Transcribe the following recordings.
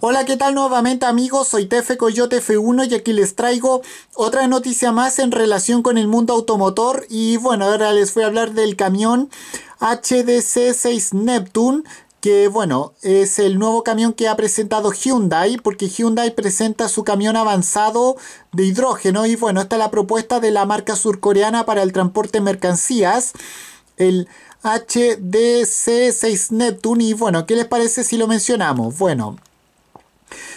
Hola, ¿qué tal nuevamente amigos? Soy Tefe Coyote F1 y aquí les traigo otra noticia más en relación con el mundo automotor y bueno, ahora les voy a hablar del camión HDC6 Neptune que bueno, es el nuevo camión que ha presentado Hyundai, porque Hyundai presenta su camión avanzado de hidrógeno y bueno, esta es la propuesta de la marca surcoreana para el transporte de mercancías, el HDC6 Neptune y bueno, ¿qué les parece si lo mencionamos? Bueno,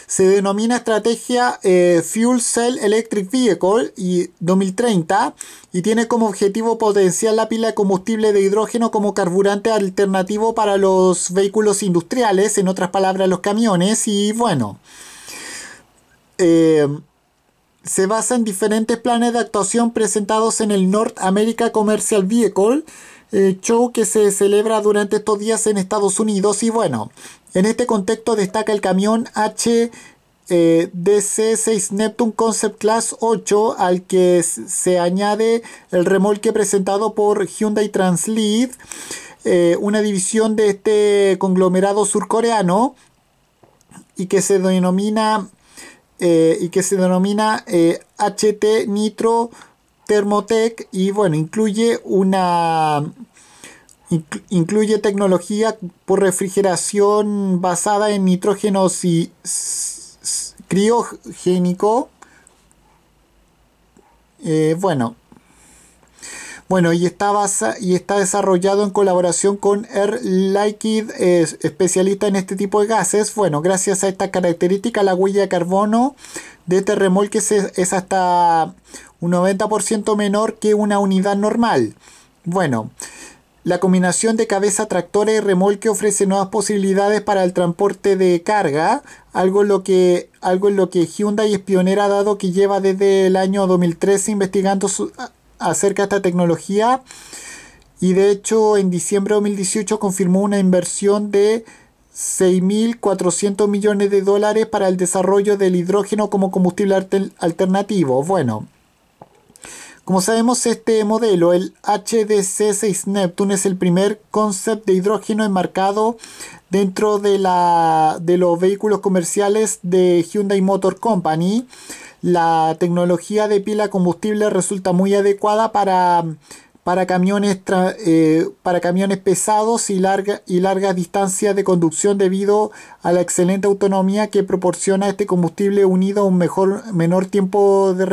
se denomina estrategia eh, Fuel Cell Electric Vehicle y 2030 y tiene como objetivo potenciar la pila de combustible de hidrógeno como carburante alternativo para los vehículos industriales, en otras palabras los camiones y bueno. Eh, se basa en diferentes planes de actuación presentados en el North America Commercial Vehicle eh, show que se celebra durante estos días en Estados Unidos. Y bueno, en este contexto destaca el camión H. 6 eh, Neptune Concept Class 8 al que se añade el remolque presentado por Hyundai Translead, eh, una división de este conglomerado surcoreano y que se denomina y que se denomina HT Nitro Termotec y bueno, incluye una incluye tecnología por refrigeración basada en nitrógeno y criogénico. Eh, bueno, bueno, y está, basa, y está desarrollado en colaboración con Air Liquid, especialista en este tipo de gases. Bueno, gracias a esta característica, la huella de carbono de este remolque es, hasta un 90% menor que una unidad normal. Bueno, la combinación de cabeza tractora y remolque ofrece nuevas posibilidades para el transporte de carga, algo en lo que, algo en lo que Hyundai es pionera dado que lleva desde el año 2013 investigando su, acerca de esta tecnología y de hecho en diciembre de 2018 confirmó una inversión de 6.400 millones de dólares para el desarrollo del hidrógeno como combustible alternativo. Bueno, como sabemos este modelo, el HDC6 Neptune es el primer concepto de hidrógeno enmarcado dentro de, la, de los vehículos comerciales de Hyundai Motor Company la tecnología de pila combustible resulta muy adecuada para, camiones, eh, para camiones pesados y, largas y largas distancias de conducción debido a la excelente autonomía que proporciona este combustible unido a un mejor, menor tiempo de,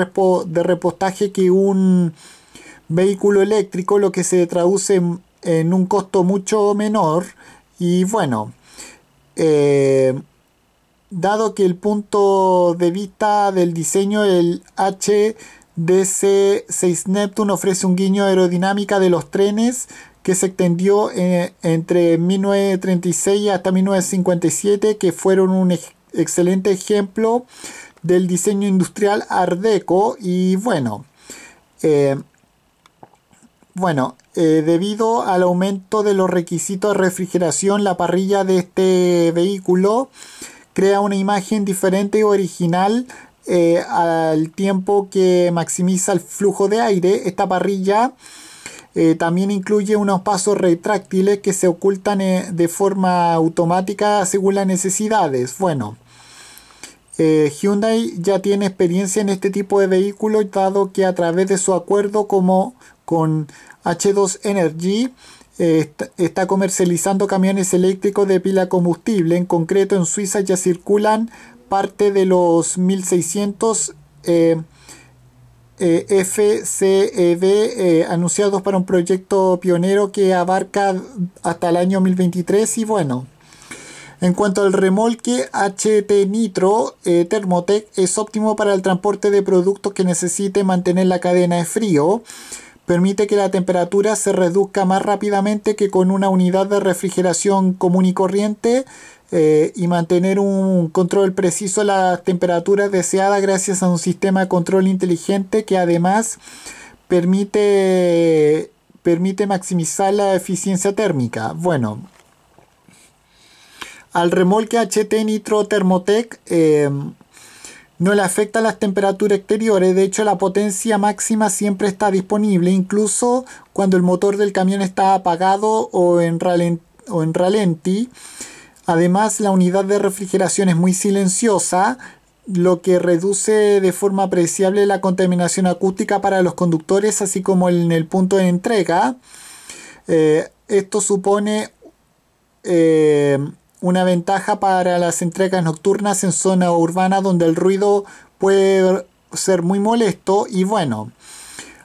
de repostaje que un vehículo eléctrico, lo que se traduce en, un costo mucho menor y bueno. Eh, dado que el punto de vista del diseño, el HDC-6 Neptune ofrece un guiño aerodinámica de los trenes que se extendió eh, entre 1936 hasta 1957, que fueron un excelente ejemplo del diseño industrial Ardeco. y bueno, eh, bueno, eh, debido al aumento de los requisitos de refrigeración, la parrilla de este vehículo crea una imagen diferente y original eh, al tiempo que maximiza el flujo de aire. Esta parrilla eh, también incluye unos pasos retráctiles que se ocultan eh, de forma automática según las necesidades. Bueno, Hyundai ya tiene experiencia en este tipo de vehículos dado que a través de su acuerdo como con H2 Energy está comercializando camiones eléctricos de pila combustible. En concreto, en Suiza ya circulan parte de los 1600 eh, eh, e eh, anunciados para un proyecto pionero que abarca hasta el año 2023 y bueno. En cuanto al remolque HT Nitro eh, Thermotec es óptimo para el transporte de productos que necesite mantener la cadena de frío permite que la temperatura se reduzca más rápidamente que con una unidad de refrigeración común y corriente eh, y mantener un control preciso de las temperaturas deseadas gracias a un sistema de control inteligente que además permite, permite maximizar la eficiencia térmica. Bueno, al remolque HT Nitro Thermotec eh, no le afecta las temperaturas exteriores, de hecho la potencia máxima siempre está disponible, incluso cuando el motor del camión está apagado o en, o en ralenti. Además, la unidad de refrigeración es muy silenciosa, lo que reduce de forma apreciable la contaminación acústica para los conductores, así como en el punto de entrega. Eh, esto supone eh, una ventaja para las entregas nocturnas en zona urbana donde el ruido puede ser muy molesto y bueno.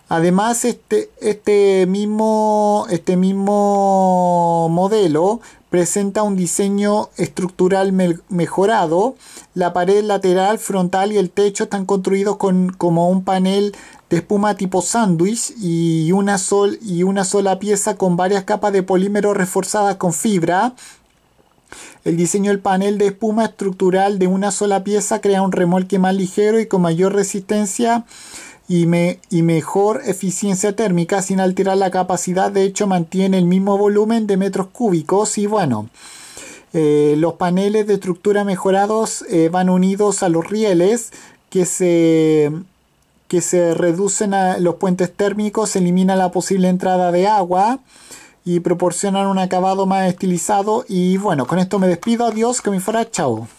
Además, este, este, mismo, este mismo modelo presenta un diseño estructural mejorado. La pared lateral, frontal y el techo están construidos con, como un panel de espuma tipo sándwich y, una y una sola pieza con varias capas de polímero reforzadas con fibra el diseño del panel de espuma estructural de una sola pieza crea un remolque más ligero y con mayor resistencia y, y, mejor eficiencia térmica sin alterar la capacidad. De hecho, mantiene el mismo volumen de metros cúbicos y bueno. Eh, los paneles de estructura mejorados eh, van unidos a los rieles que se que se reducen a los puentes térmicos, se elimina la posible entrada de agua y proporcionan un acabado más estilizado. Y bueno, con esto me despido. Adiós, que me fuera. Chao.